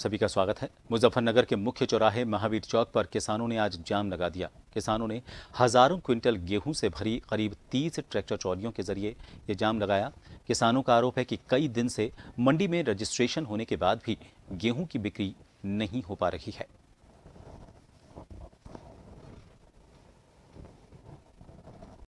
सभी का स्वागत है मुजफ्फरनगर के मुख्य चौराहे महावीर चौक पर किसानों ने आज जाम लगा दिया किसानों ने हजारों क्विंटल गेहूं से भरी करीब 30 ट्रैक्टर ट्रॉलियों के जरिए ये जाम लगाया किसानों का आरोप है कि कई दिन से मंडी में रजिस्ट्रेशन होने के बाद भी गेहूं की बिक्री नहीं हो पा रही है